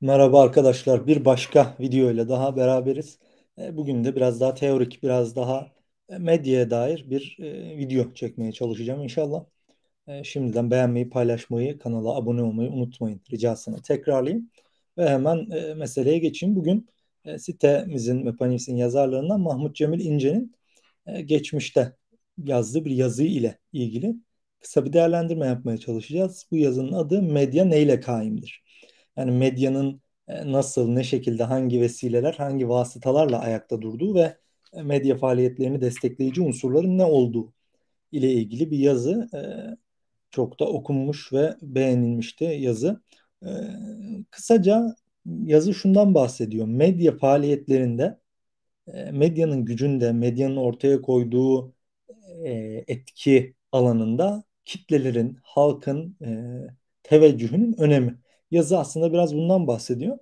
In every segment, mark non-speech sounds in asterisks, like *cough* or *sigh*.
Merhaba arkadaşlar. Bir başka video ile daha beraberiz. E, bugün de biraz daha teorik, biraz daha e, medyaya dair bir e, video çekmeye çalışacağım inşallah. Şimdiden beğenmeyi, paylaşmayı, kanala abone olmayı unutmayın. Ricasını tekrarlayayım ve hemen meseleye geçeyim. Bugün sitemizin, mepanis'in yazarlarından Mahmut Cemil İnce'nin geçmişte yazdığı bir yazı ile ilgili kısa bir değerlendirme yapmaya çalışacağız. Bu yazının adı Medya Neyle Kaim'dir? yani medyanın e, nasıl, ne şekilde, hangi vesileler, hangi vasıtalarla ayakta durduğu ve e, medya faaliyetlerini destekleyici unsurların ne olduğu ile ilgili bir yazı e, çok da okunmuş ve beğenilmişti yazı. Kısaca yazı şundan bahsediyor. Medya faaliyetlerinde medyanın gücünde, medyanın ortaya koyduğu etki alanında kitlelerin, halkın teveccühünün önemi Yazı aslında biraz bundan bahsediyor.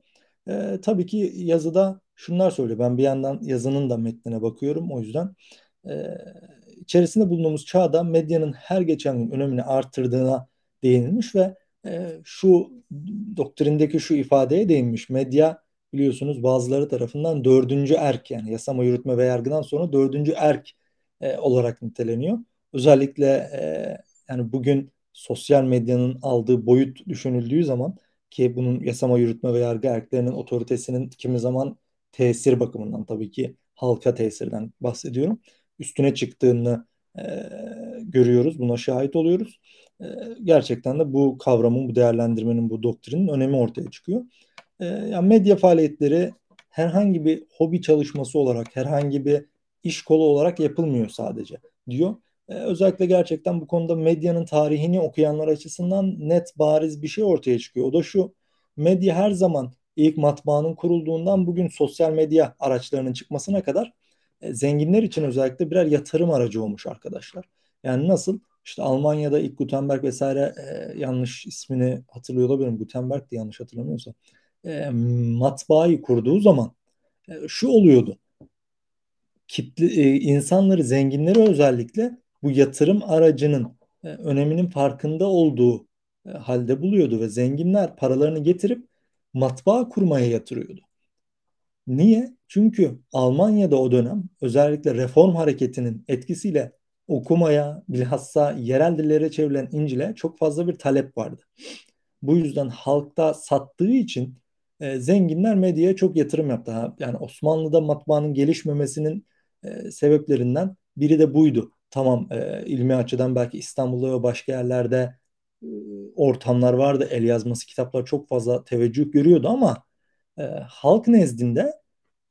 E, tabii ki yazıda şunlar söylüyor. Ben bir yandan yazının da metnine bakıyorum. O yüzden e, içerisinde bulunduğumuz çağda medyanın her geçen gün önemini artırdığına değinilmiş ve e, şu doktrindeki şu ifadeye değinmiş. Medya biliyorsunuz bazıları tarafından dördüncü erk yani yasama, yürütme ve yargıdan sonra dördüncü erk e, olarak niteleniyor. Özellikle e, yani bugün sosyal medyanın aldığı boyut düşünüldüğü zaman ki bunun yasama, yürütme ve yargı erklerinin otoritesinin kimi zaman tesir bakımından tabii ki halka tesirden bahsediyorum. Üstüne çıktığını e, görüyoruz, buna şahit oluyoruz. E, gerçekten de bu kavramın, bu değerlendirmenin, bu doktrinin önemi ortaya çıkıyor. E, yani medya faaliyetleri herhangi bir hobi çalışması olarak, herhangi bir iş kolu olarak yapılmıyor sadece diyor. E, özellikle gerçekten bu konuda medyanın tarihini okuyanlar açısından net bariz bir şey ortaya çıkıyor. O da şu medya her zaman ilk matbaanın kurulduğundan bugün sosyal medya araçlarının çıkmasına kadar e, zenginler için özellikle birer yatırım aracı olmuş arkadaşlar. Yani nasıl? İşte Almanya'da ilk Gutenberg vesaire e, yanlış ismini hatırlıyor olabilirim. Gutenberg de yanlış hatırlamıyorsa. E, matbaayı kurduğu zaman e, şu oluyordu. Kitle, e, insanları, zenginleri özellikle bu yatırım aracının e, öneminin farkında olduğu e, halde buluyordu ve zenginler paralarını getirip matbaa kurmaya yatırıyordu. Niye? Çünkü Almanya'da o dönem özellikle reform hareketinin etkisiyle okumaya, bilhassa yerel dillere çevrilen İncil'e çok fazla bir talep vardı. Bu yüzden halkta sattığı için e, zenginler medyaya çok yatırım yaptı. Yani Osmanlı'da matbaanın gelişmemesinin e, sebeplerinden biri de buydu tamam e, ilmi açıdan belki İstanbul'da ve başka yerlerde e, ortamlar vardı. El yazması kitaplar çok fazla teveccüh görüyordu ama e, halk nezdinde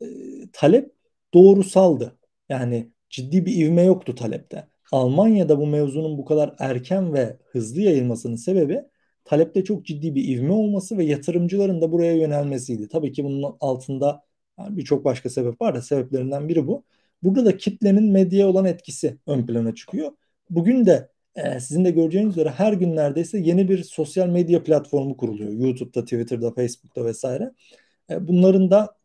e, talep doğrusaldı. Yani ciddi bir ivme yoktu talepte. Almanya'da bu mevzunun bu kadar erken ve hızlı yayılmasının sebebi talepte çok ciddi bir ivme olması ve yatırımcıların da buraya yönelmesiydi. Tabii ki bunun altında birçok başka sebep var da sebeplerinden biri bu. Burada da kitlenin medyaya olan etkisi ön plana çıkıyor. Bugün de e, sizin de göreceğiniz üzere her gün neredeyse yeni bir sosyal medya platformu kuruluyor. YouTube'da, Twitter'da, Facebook'ta vesaire. E, bunların da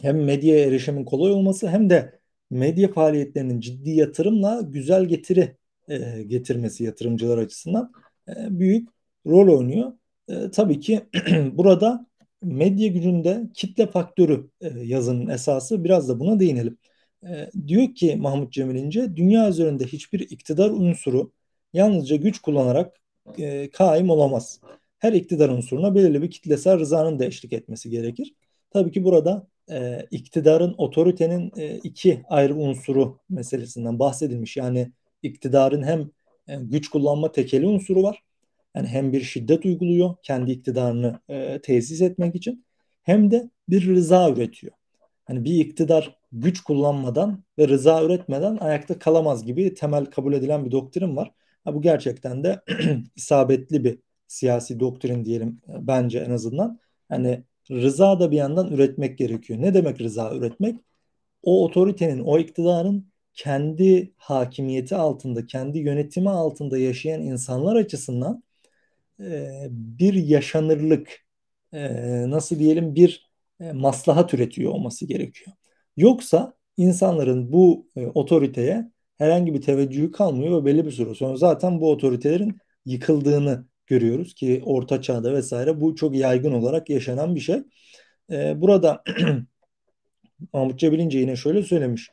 hem medyaya erişimin kolay olması hem de medya faaliyetlerinin ciddi yatırımla güzel getiri e, getirmesi yatırımcılar açısından e, büyük rol oynuyor. E, tabii ki *clears throat* burada medya gücünde kitle faktörü e, yazının esası biraz da buna değinelim. E, diyor ki Mahmut Cemil İnce, dünya üzerinde hiçbir iktidar unsuru yalnızca güç kullanarak e, kaim olamaz. Her iktidar unsuruna belirli bir kitlesel rızanın da eşlik etmesi gerekir. Tabii ki burada e, iktidarın, otoritenin e, iki ayrı unsuru meselesinden bahsedilmiş. Yani iktidarın hem e, güç kullanma tekeli unsuru var. Yani hem bir şiddet uyguluyor kendi iktidarını e, tesis etmek için hem de bir rıza üretiyor. Hani bir iktidar güç kullanmadan ve rıza üretmeden ayakta kalamaz gibi temel kabul edilen bir doktrin var. Ha, bu gerçekten de *clears throat* isabetli bir siyasi doktrin diyelim e, bence en azından. Hani rıza da bir yandan üretmek gerekiyor. Ne demek rıza üretmek? O otoritenin, o iktidarın kendi hakimiyeti altında, kendi yönetimi altında yaşayan insanlar açısından e, bir yaşanırlık, e, nasıl diyelim bir e, maslahat üretiyor olması gerekiyor. Yoksa insanların bu e, otoriteye herhangi bir teveccühü kalmıyor ve belli bir süre sonra zaten bu otoritelerin yıkıldığını görüyoruz ki orta çağda vesaire bu çok yaygın olarak yaşanan bir şey. E, burada *clears throat* Mahmut Cebilince yine şöyle söylemiş.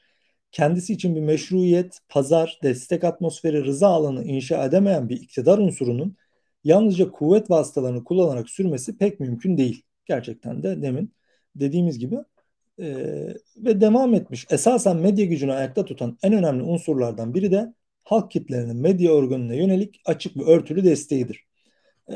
Kendisi için bir meşruiyet, pazar, destek atmosferi, rıza alanı inşa edemeyen bir iktidar unsurunun yalnızca kuvvet vasıtalarını kullanarak sürmesi pek mümkün değil. Gerçekten de demin dediğimiz gibi e, ve devam etmiş. Esasen medya gücünü ayakta tutan en önemli unsurlardan biri de halk kitlerinin medya organına yönelik açık ve örtülü desteğidir. E,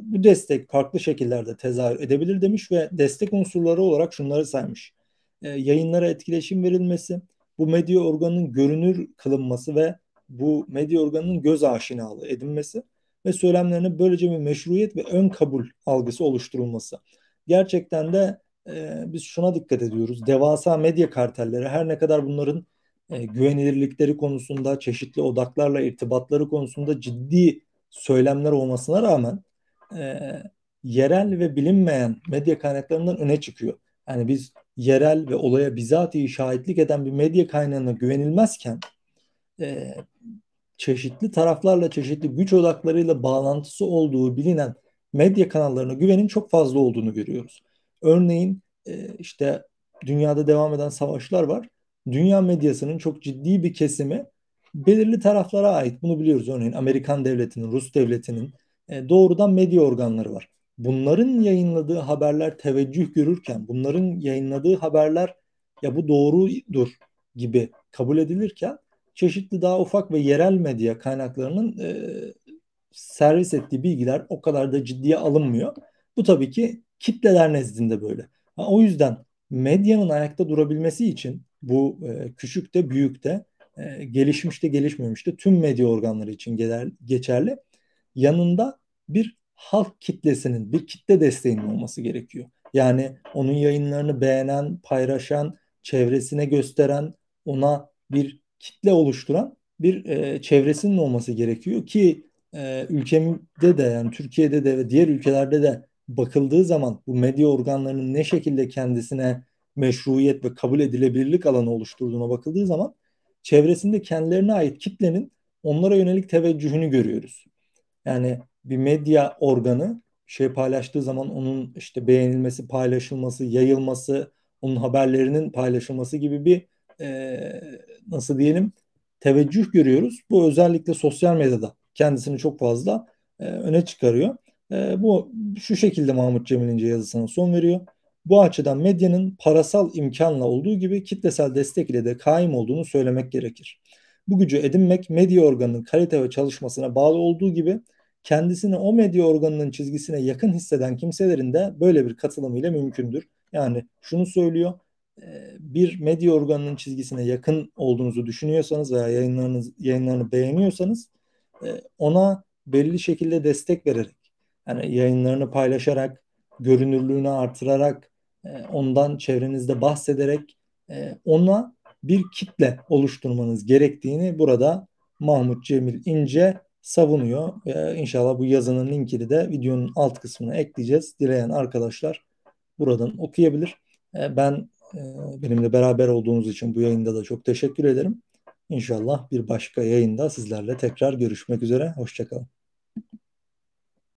bu destek farklı şekillerde tezahür edebilir demiş ve destek unsurları olarak şunları saymış. E, yayınlara etkileşim verilmesi, bu medya organının görünür kılınması ve bu medya organının göz aşinalığı edinmesi ve söylemlerine böylece bir meşruiyet ve ön kabul algısı oluşturulması. Gerçekten de e, biz şuna dikkat ediyoruz. Devasa medya kartelleri her ne kadar bunların e, güvenilirlikleri konusunda çeşitli odaklarla irtibatları konusunda ciddi söylemler olmasına rağmen e, yerel ve bilinmeyen medya kaynaklarından öne çıkıyor. Yani biz yerel ve olaya bizatihi şahitlik eden bir medya kaynağına güvenilmezken e, çeşitli taraflarla çeşitli güç odaklarıyla bağlantısı olduğu bilinen medya kanallarına güvenin çok fazla olduğunu görüyoruz. Örneğin e, işte dünyada devam eden savaşlar var. Dünya medyasının çok ciddi bir kesimi belirli taraflara ait. Bunu biliyoruz örneğin Amerikan devletinin, Rus devletinin e, doğrudan medya organları var. Bunların yayınladığı haberler teveccüh görürken, bunların yayınladığı haberler ya bu doğrudur gibi kabul edilirken çeşitli daha ufak ve yerel medya kaynaklarının e, servis ettiği bilgiler o kadar da ciddiye alınmıyor. Bu tabii ki kitleler nezdinde böyle. O yüzden medyanın ayakta durabilmesi için bu e, küçük de büyük de e, gelişmiş de gelişmemiş de tüm medya organları için geler, geçerli. Yanında bir halk kitlesinin, bir kitle desteğinin olması gerekiyor. Yani onun yayınlarını beğenen, paylaşan, çevresine gösteren, ona bir kitle oluşturan bir e, çevresinin olması gerekiyor ki e, ülkemde de yani Türkiye'de de ve diğer ülkelerde de bakıldığı zaman bu medya organlarının ne şekilde kendisine meşruiyet ve kabul edilebilirlik alanı oluşturduğuna bakıldığı zaman çevresinde kendilerine ait kitlenin onlara yönelik teveccühünü görüyoruz. Yani bir medya organı şey paylaştığı zaman onun işte beğenilmesi, paylaşılması, yayılması, onun haberlerinin paylaşılması gibi bir e, nasıl diyelim teveccüh görüyoruz. Bu özellikle sosyal medyada kendisini çok fazla e, öne çıkarıyor. E, bu şu şekilde Mahmut Cemil İnce yazısına son veriyor. Bu açıdan medyanın parasal imkanla olduğu gibi kitlesel destek ile de kaim olduğunu söylemek gerekir. Bu gücü edinmek medya organının kalite ve çalışmasına bağlı olduğu gibi kendisini o medya organının çizgisine yakın hisseden kimselerin de böyle bir katılımıyla mümkündür. Yani şunu söylüyor, ee, bir medya organının çizgisine yakın olduğunuzu düşünüyorsanız veya yayınlarınız, yayınlarını beğeniyorsanız e, ona belli şekilde destek vererek yani yayınlarını paylaşarak, görünürlüğünü artırarak, e, ondan çevrenizde bahsederek e, ona bir kitle oluşturmanız gerektiğini burada Mahmut Cemil İnce savunuyor. E, inşallah bu yazının linkini de videonun alt kısmına ekleyeceğiz. Dileyen arkadaşlar buradan okuyabilir. Ben benimle beraber olduğunuz için bu yayında da çok teşekkür ederim. İnşallah bir başka yayında sizlerle tekrar görüşmek üzere. Hoşçakalın.